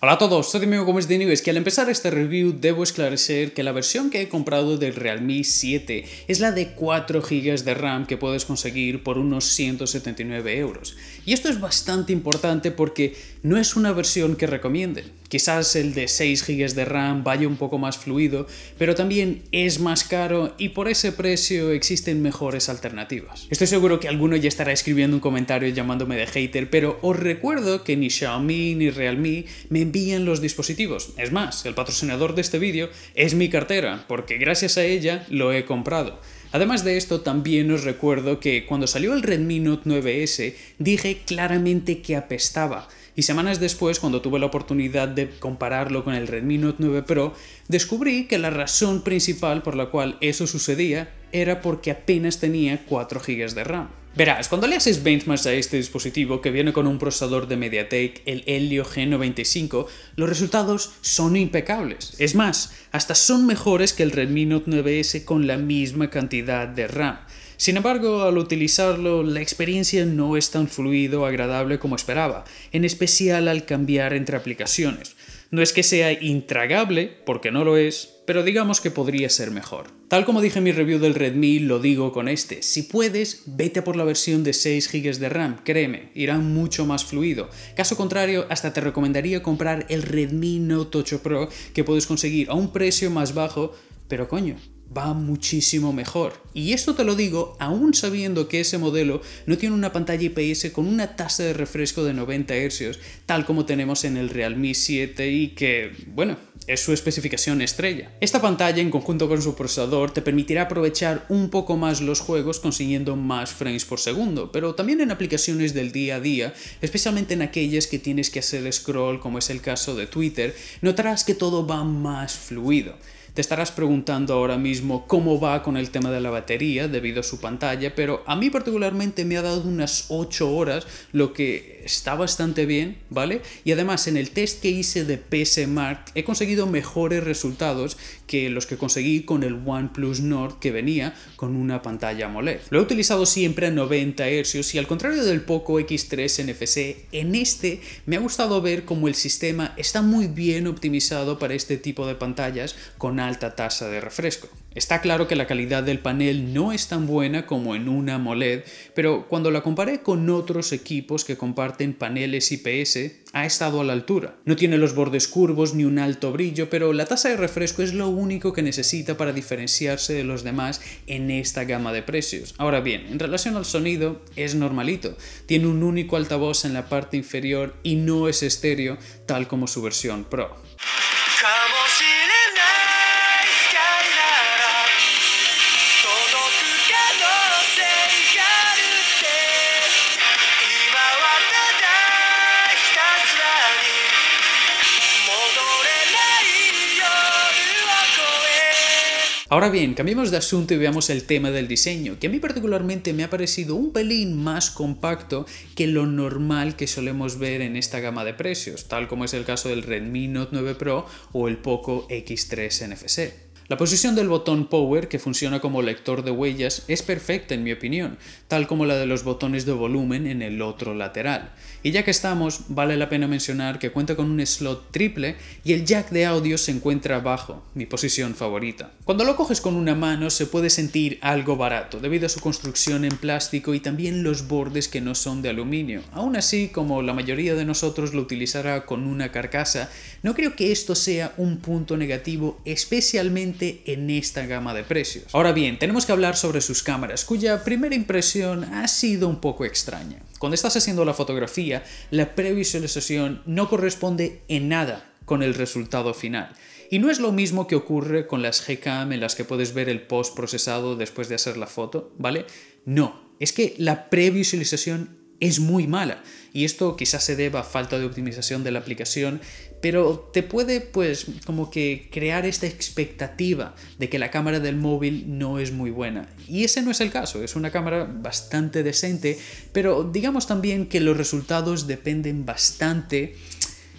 Hola a todos, soy Domingo Gómez de Nives, que al empezar este review debo esclarecer que la versión que he comprado del Realme 7 es la de 4 GB de RAM que puedes conseguir por unos 179 euros. Y esto es bastante importante porque no es una versión que recomienden. Quizás el de 6 GB de RAM vaya un poco más fluido, pero también es más caro y por ese precio existen mejores alternativas. Estoy seguro que alguno ya estará escribiendo un comentario llamándome de hater, pero os recuerdo que ni Xiaomi ni Realme me envían los dispositivos. Es más, el patrocinador de este vídeo es mi cartera, porque gracias a ella lo he comprado. Además de esto, también os recuerdo que cuando salió el Redmi Note 9S dije claramente que apestaba. Y semanas después, cuando tuve la oportunidad de compararlo con el Redmi Note 9 Pro, descubrí que la razón principal por la cual eso sucedía era porque apenas tenía 4 GB de RAM. Verás, cuando le haces benchmarks a este dispositivo que viene con un procesador de MediaTek, el Helio G95, los resultados son impecables. Es más, hasta son mejores que el Redmi Note 9S con la misma cantidad de RAM. Sin embargo, al utilizarlo, la experiencia no es tan fluido o agradable como esperaba, en especial al cambiar entre aplicaciones. No es que sea intragable, porque no lo es, pero digamos que podría ser mejor. Tal como dije en mi review del Redmi, lo digo con este. Si puedes, vete por la versión de 6 GB de RAM, créeme, irá mucho más fluido. Caso contrario, hasta te recomendaría comprar el Redmi Note 8 Pro, que puedes conseguir a un precio más bajo, pero coño, va muchísimo mejor. Y esto te lo digo aún sabiendo que ese modelo no tiene una pantalla IPS con una tasa de refresco de 90 Hz, tal como tenemos en el Realme 7 y que, bueno, es su especificación estrella. Esta pantalla en conjunto con su procesador te permitirá aprovechar un poco más los juegos consiguiendo más frames por segundo, pero también en aplicaciones del día a día, especialmente en aquellas que tienes que hacer scroll como es el caso de Twitter, notarás que todo va más fluido. Te estarás preguntando ahora mismo cómo va con el tema de la batería debido a su pantalla, pero a mí particularmente me ha dado unas 8 horas, lo que está bastante bien, ¿vale? Y además en el test que hice de PS Mark he conseguido mejores resultados que los que conseguí con el OnePlus Nord que venía con una pantalla AMOLED. Lo he utilizado siempre a 90 Hz y al contrario del Poco X3 NFC, en este me ha gustado ver cómo el sistema está muy bien optimizado para este tipo de pantallas con alta tasa de refresco. Está claro que la calidad del panel no es tan buena como en una MOLED, pero cuando la comparé con otros equipos que comparten paneles IPS, ha estado a la altura. No tiene los bordes curvos ni un alto brillo, pero la tasa de refresco es lo único que necesita para diferenciarse de los demás en esta gama de precios. Ahora bien, en relación al sonido, es normalito. Tiene un único altavoz en la parte inferior y no es estéreo, tal como su versión Pro. Ahora bien, cambiemos de asunto y veamos el tema del diseño, que a mí particularmente me ha parecido un pelín más compacto que lo normal que solemos ver en esta gama de precios, tal como es el caso del Redmi Note 9 Pro o el Poco X3 NFC. La posición del botón Power, que funciona como lector de huellas, es perfecta en mi opinión, tal como la de los botones de volumen en el otro lateral. Y ya que estamos, vale la pena mencionar que cuenta con un slot triple y el jack de audio se encuentra abajo, mi posición favorita. Cuando lo coges con una mano se puede sentir algo barato, debido a su construcción en plástico y también los bordes que no son de aluminio. Aún así, como la mayoría de nosotros lo utilizará con una carcasa, no creo que esto sea un punto negativo, especialmente en esta gama de precios. Ahora bien, tenemos que hablar sobre sus cámaras, cuya primera impresión ha sido un poco extraña. Cuando estás haciendo la fotografía, la previsualización no corresponde en nada con el resultado final. Y no es lo mismo que ocurre con las Gcam en las que puedes ver el post procesado después de hacer la foto, ¿vale? No, es que la previsualización es muy mala. Y esto quizás se deba a falta de optimización de la aplicación, pero te puede pues como que crear esta expectativa de que la cámara del móvil no es muy buena. Y ese no es el caso, es una cámara bastante decente, pero digamos también que los resultados dependen bastante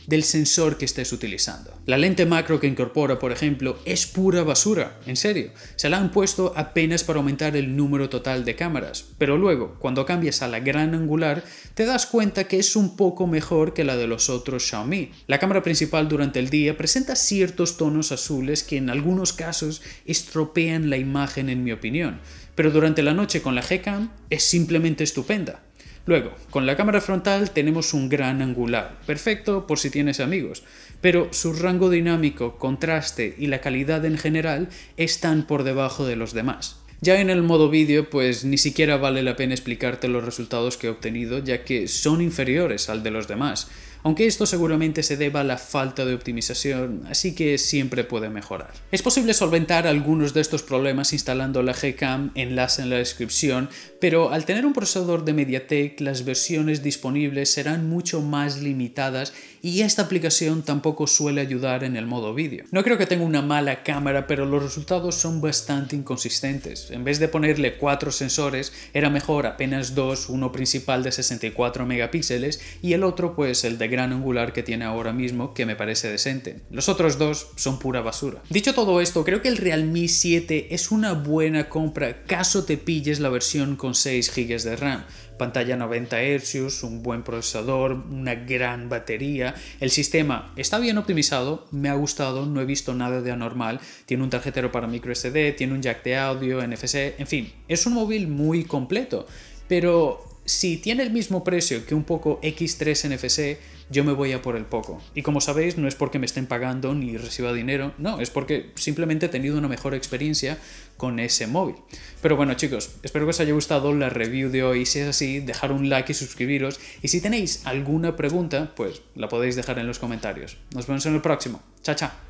del sensor que estés utilizando. La lente macro que incorpora, por ejemplo, es pura basura, en serio. Se la han puesto apenas para aumentar el número total de cámaras, pero luego, cuando cambias a la gran angular, te das cuenta que es un poco mejor que la de los otros Xiaomi. La cámara principal durante el día presenta ciertos tonos azules que en algunos casos estropean la imagen en mi opinión, pero durante la noche con la G-Cam es simplemente estupenda. Luego, con la cámara frontal tenemos un gran angular, perfecto por si tienes amigos, pero su rango dinámico, contraste y la calidad en general están por debajo de los demás. Ya en el modo vídeo, pues ni siquiera vale la pena explicarte los resultados que he obtenido, ya que son inferiores al de los demás aunque esto seguramente se deba a la falta de optimización, así que siempre puede mejorar. Es posible solventar algunos de estos problemas instalando la GCAM, enlace en la descripción, pero al tener un procesador de MediaTek las versiones disponibles serán mucho más limitadas y esta aplicación tampoco suele ayudar en el modo vídeo. No creo que tenga una mala cámara, pero los resultados son bastante inconsistentes. En vez de ponerle cuatro sensores, era mejor apenas dos, uno principal de 64 megapíxeles y el otro pues el de gran angular que tiene ahora mismo, que me parece decente. Los otros dos son pura basura. Dicho todo esto, creo que el Realme 7 es una buena compra caso te pilles la versión con 6 GB de RAM pantalla 90 Hz, un buen procesador, una gran batería. El sistema está bien optimizado, me ha gustado, no he visto nada de anormal. Tiene un tarjetero para micro SD, tiene un jack de audio, NFC, en fin, es un móvil muy completo. Pero si tiene el mismo precio que un poco X3 NFC, yo me voy a por el poco. Y como sabéis, no es porque me estén pagando ni reciba dinero, no, es porque simplemente he tenido una mejor experiencia con ese móvil. Pero bueno chicos, espero que os haya gustado la review de hoy, si es así, dejar un like y suscribiros, y si tenéis alguna pregunta, pues la podéis dejar en los comentarios. Nos vemos en el próximo, chao chao.